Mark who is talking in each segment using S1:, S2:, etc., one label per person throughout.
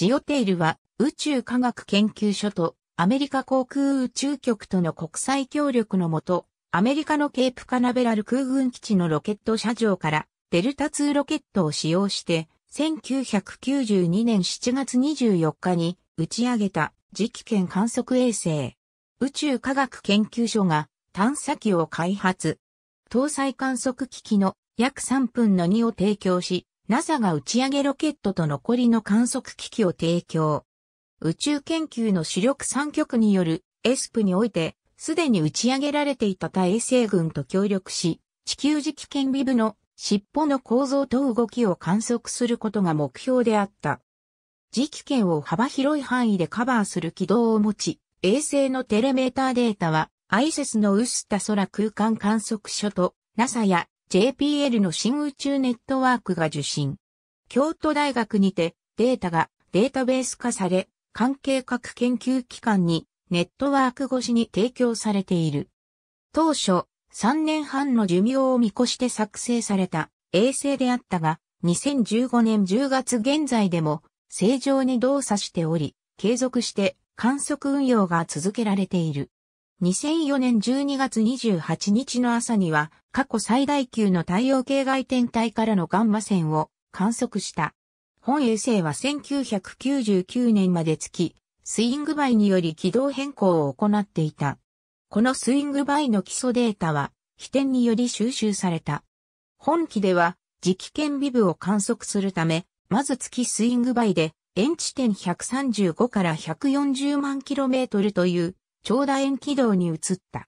S1: ジオテイルは宇宙科学研究所とアメリカ航空宇宙局との国際協力のもと、アメリカのケープカナベラル空軍基地のロケット車上からデルタ2ロケットを使用して、1992年7月24日に打ち上げた磁気圏観測衛星。宇宙科学研究所が探査機を開発。搭載観測機器の約3分の2を提供し、NASA が打ち上げロケットと残りの観測機器を提供。宇宙研究の主力3局によるエスプにおいて、すでに打ち上げられていた他衛星群と協力し、地球磁気顕微部の尻尾の構造と動きを観測することが目標であった。磁気圏を幅広い範囲でカバーする軌道を持ち、衛星のテレメーターデータは、アイセスのウスタ空間観測所と NASA や JPL の新宇宙ネットワークが受信。京都大学にてデータがデータベース化され、関係各研究機関にネットワーク越しに提供されている。当初、3年半の寿命を見越して作成された衛星であったが、2015年10月現在でも正常に動作しており、継続して観測運用が続けられている。2004年12月28日の朝には過去最大級の太陽系外天体からのガンマ線を観測した。本衛星は1999年まで月、スイングバイにより軌道変更を行っていた。このスイングバイの基礎データは、起点により収集された。本機では、磁気圏微部を観測するため、まず月スイングバイで、円地点135から140万キロメートルという長楕円軌道に移った。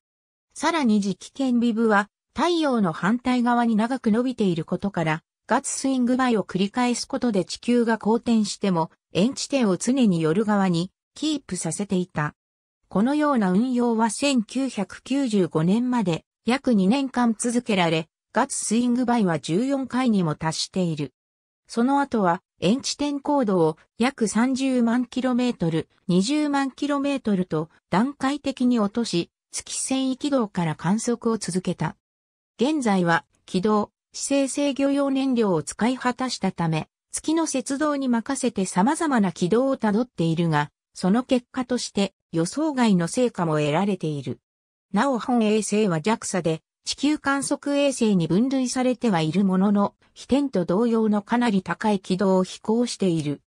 S1: さらに磁気顕微部は太陽の反対側に長く伸びていることから、ガツスイングバイを繰り返すことで地球が公転しても、円地点を常に寄る側にキープさせていた。このような運用は1995年まで約2年間続けられ、ガツスイングバイは14回にも達している。その後は遠地点高度を約30万 km、20万 km と段階的に落とし、月繊維軌道から観測を続けた。現在は軌道、姿勢制御用燃料を使い果たしたため、月の雪道に任せて様々な軌道をたどっているが、その結果として予想外の成果も得られている。なお本衛星は JAXA で地球観測衛星に分類されてはいるものの、飛天と同様のかなり高い軌道を飛行している。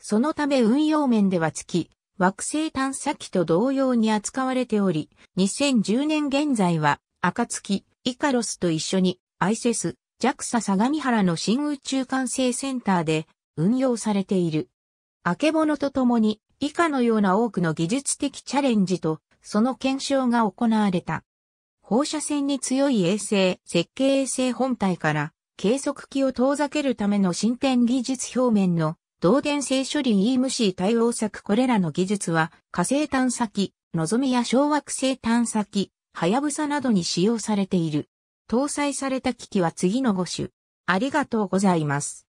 S1: そのため運用面では月、惑星探査機と同様に扱われており、2010年現在は、暁、イカロスと一緒に、アイセス、JAXA 相模原の新宇宙管制センターで運用されている。あけぼのとともに、以下のような多くの技術的チャレンジと、その検証が行われた。放射線に強い衛星、設計衛星本体から計測器を遠ざけるための進展技術表面の導電性処理 EMC 対応策これらの技術は火星探査機、のぞみや小惑星探査機、はやぶさなどに使用されている。搭載された機器は次の5種。ありがとうございます。